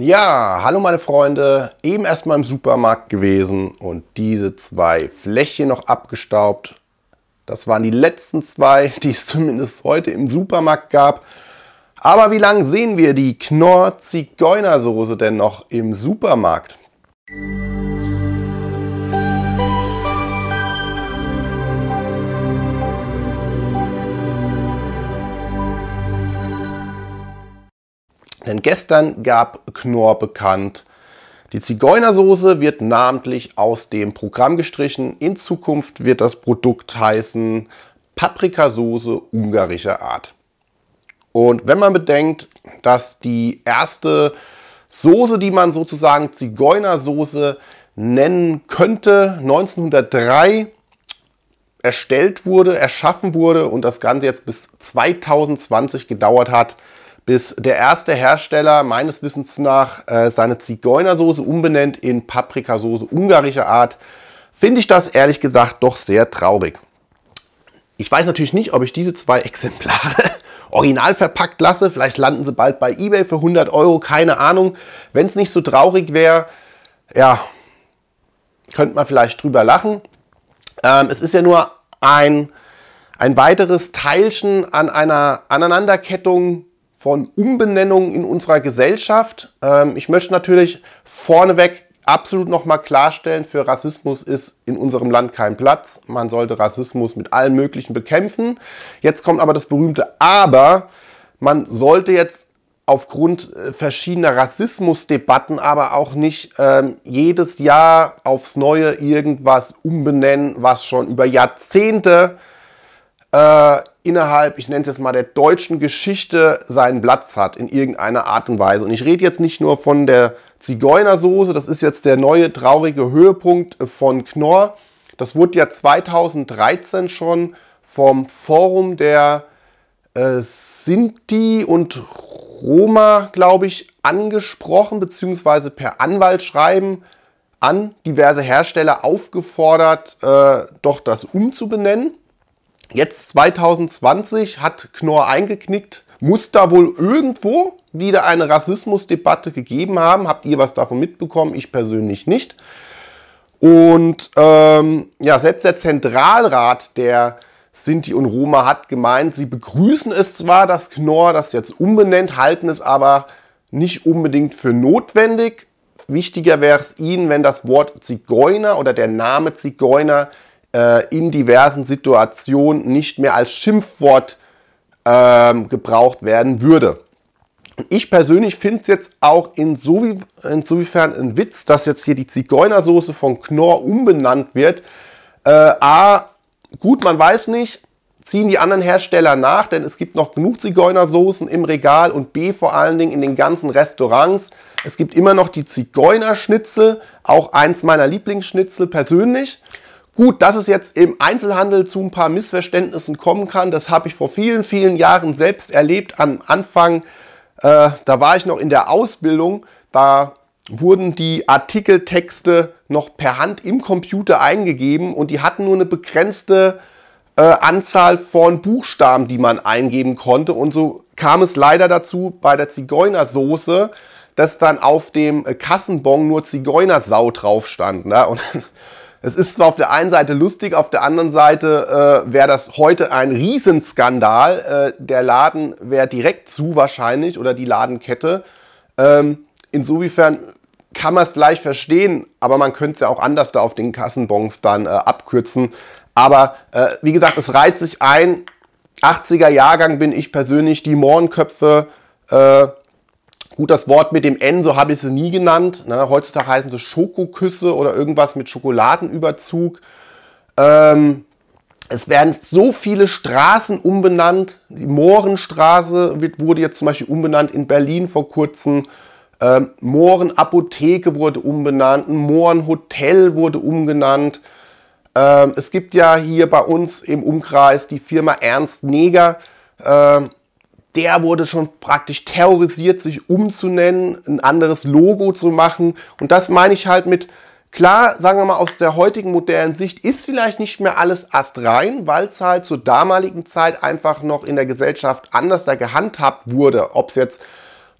Ja, hallo meine Freunde. Eben erstmal im Supermarkt gewesen und diese zwei Fläschchen noch abgestaubt. Das waren die letzten zwei, die es zumindest heute im Supermarkt gab. Aber wie lange sehen wir die Knorr-Zigeunersoße denn noch im Supermarkt? Denn gestern gab Knorr bekannt, die Zigeunersoße wird namentlich aus dem Programm gestrichen. In Zukunft wird das Produkt heißen Paprikasoße ungarischer Art. Und wenn man bedenkt, dass die erste Soße, die man sozusagen Zigeunersoße nennen könnte, 1903 erstellt wurde, erschaffen wurde und das Ganze jetzt bis 2020 gedauert hat, bis der erste Hersteller meines Wissens nach äh, seine Zigeunersoße umbenennt in Paprikasoße ungarischer Art, finde ich das ehrlich gesagt doch sehr traurig. Ich weiß natürlich nicht, ob ich diese zwei Exemplare original verpackt lasse. Vielleicht landen sie bald bei eBay für 100 Euro, keine Ahnung. Wenn es nicht so traurig wäre, ja, könnte man vielleicht drüber lachen. Ähm, es ist ja nur ein, ein weiteres Teilchen an einer Aneinanderkettung von Umbenennungen in unserer Gesellschaft. Ähm, ich möchte natürlich vorneweg absolut nochmal klarstellen, für Rassismus ist in unserem Land kein Platz. Man sollte Rassismus mit allen Möglichen bekämpfen. Jetzt kommt aber das berühmte Aber. Man sollte jetzt aufgrund äh, verschiedener Rassismusdebatten aber auch nicht ähm, jedes Jahr aufs Neue irgendwas umbenennen, was schon über Jahrzehnte äh, innerhalb, ich nenne es jetzt mal, der deutschen Geschichte seinen Platz hat in irgendeiner Art und Weise. Und ich rede jetzt nicht nur von der Zigeunersoße, das ist jetzt der neue traurige Höhepunkt von Knorr. Das wurde ja 2013 schon vom Forum der äh, Sinti und Roma, glaube ich, angesprochen, beziehungsweise per Anwaltschreiben an diverse Hersteller aufgefordert, äh, doch das umzubenennen. Jetzt 2020 hat Knorr eingeknickt. Muss da wohl irgendwo wieder eine Rassismusdebatte gegeben haben? Habt ihr was davon mitbekommen? Ich persönlich nicht. Und ähm, ja, selbst der Zentralrat der Sinti und Roma hat gemeint, sie begrüßen es zwar, dass Knorr das jetzt umbenennt, halten es aber nicht unbedingt für notwendig. Wichtiger wäre es ihnen, wenn das Wort Zigeuner oder der Name Zigeuner äh, in diversen Situationen nicht mehr als Schimpfwort ähm, gebraucht werden würde. Ich persönlich finde es jetzt auch insofern ein Witz, dass jetzt hier die Zigeunersoße von Knorr umbenannt wird. Äh, A, gut, man weiß nicht, ziehen die anderen Hersteller nach, denn es gibt noch genug Zigeunersoßen im Regal und B, vor allen Dingen in den ganzen Restaurants. Es gibt immer noch die Zigeunerschnitzel, auch eins meiner Lieblingsschnitzel persönlich. Gut, dass es jetzt im Einzelhandel zu ein paar Missverständnissen kommen kann, das habe ich vor vielen, vielen Jahren selbst erlebt. Am Anfang, äh, da war ich noch in der Ausbildung, da wurden die Artikeltexte noch per Hand im Computer eingegeben und die hatten nur eine begrenzte äh, Anzahl von Buchstaben, die man eingeben konnte. Und so kam es leider dazu bei der Zigeunersoße, dass dann auf dem äh, Kassenbon nur Zigeunersau drauf stand. Ne? Und es ist zwar auf der einen Seite lustig, auf der anderen Seite äh, wäre das heute ein Riesenskandal. Äh, der Laden wäre direkt zu wahrscheinlich oder die Ladenkette. Ähm, insofern kann man es vielleicht verstehen, aber man könnte es ja auch anders da auf den Kassenbons dann äh, abkürzen. Aber äh, wie gesagt, es reiht sich ein. 80er Jahrgang bin ich persönlich, die Mohrenköpfe, äh, Gut, das Wort mit dem N, so habe ich es nie genannt. Ne? Heutzutage heißen sie Schokoküsse oder irgendwas mit Schokoladenüberzug. Ähm, es werden so viele Straßen umbenannt. Die Mohrenstraße wird, wurde jetzt zum Beispiel umbenannt in Berlin vor kurzem. Ähm, Mohrenapotheke wurde umbenannt. Ein Mohrenhotel wurde umgenannt. Ähm, es gibt ja hier bei uns im Umkreis die Firma Ernst Neger. Ähm, der wurde schon praktisch terrorisiert, sich umzunennen, ein anderes Logo zu machen. Und das meine ich halt mit, klar, sagen wir mal, aus der heutigen modernen Sicht ist vielleicht nicht mehr alles astrein, weil es halt zur damaligen Zeit einfach noch in der Gesellschaft anders da gehandhabt wurde. Ob es jetzt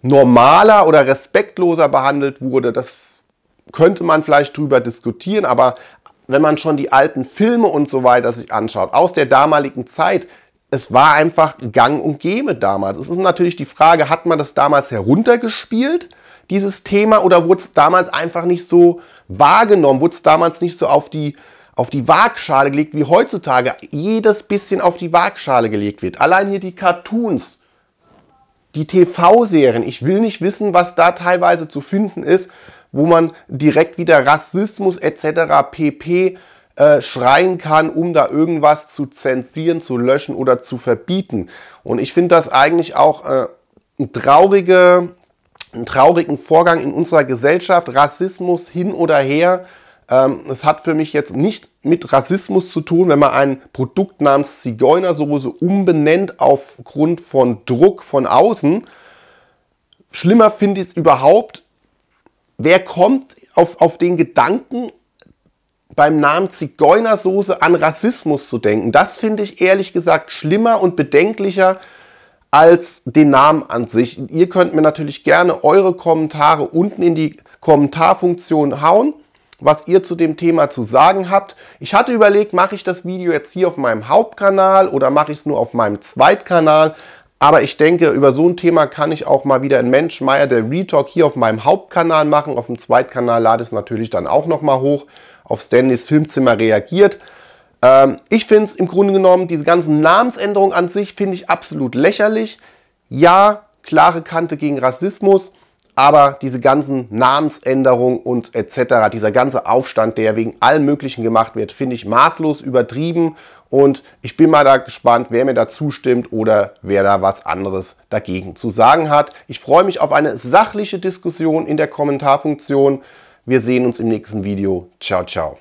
normaler oder respektloser behandelt wurde, das könnte man vielleicht drüber diskutieren, aber wenn man schon die alten Filme und so weiter sich anschaut, aus der damaligen Zeit, es war einfach gang und gäbe damals. Es ist natürlich die Frage, hat man das damals heruntergespielt, dieses Thema, oder wurde es damals einfach nicht so wahrgenommen, wurde es damals nicht so auf die, auf die Waagschale gelegt, wie heutzutage jedes bisschen auf die Waagschale gelegt wird. Allein hier die Cartoons, die TV-Serien, ich will nicht wissen, was da teilweise zu finden ist, wo man direkt wieder Rassismus etc. pp äh, schreien kann, um da irgendwas zu zensieren, zu löschen oder zu verbieten. Und ich finde das eigentlich auch äh, ein traurige, einen traurigen Vorgang in unserer Gesellschaft. Rassismus hin oder her. Ähm, es hat für mich jetzt nicht mit Rassismus zu tun, wenn man ein Produkt namens Zigeuner so umbenennt aufgrund von Druck von außen. Schlimmer finde ich es überhaupt, wer kommt auf, auf den Gedanken, beim Namen Zigeunersoße an Rassismus zu denken. Das finde ich ehrlich gesagt schlimmer und bedenklicher als den Namen an sich. Ihr könnt mir natürlich gerne eure Kommentare unten in die Kommentarfunktion hauen, was ihr zu dem Thema zu sagen habt. Ich hatte überlegt, mache ich das Video jetzt hier auf meinem Hauptkanal oder mache ich es nur auf meinem Zweitkanal. Aber ich denke, über so ein Thema kann ich auch mal wieder in Mensch Meier der Retalk hier auf meinem Hauptkanal machen. Auf dem Zweitkanal lade ich es natürlich dann auch nochmal hoch auf Stanleys Filmzimmer reagiert. Ähm, ich finde es im Grunde genommen, diese ganzen Namensänderungen an sich finde ich absolut lächerlich. Ja, klare Kante gegen Rassismus, aber diese ganzen Namensänderungen und etc., dieser ganze Aufstand, der wegen allem Möglichen gemacht wird, finde ich maßlos übertrieben und ich bin mal da gespannt, wer mir da zustimmt oder wer da was anderes dagegen zu sagen hat. Ich freue mich auf eine sachliche Diskussion in der Kommentarfunktion. Wir sehen uns im nächsten Video. Ciao, ciao.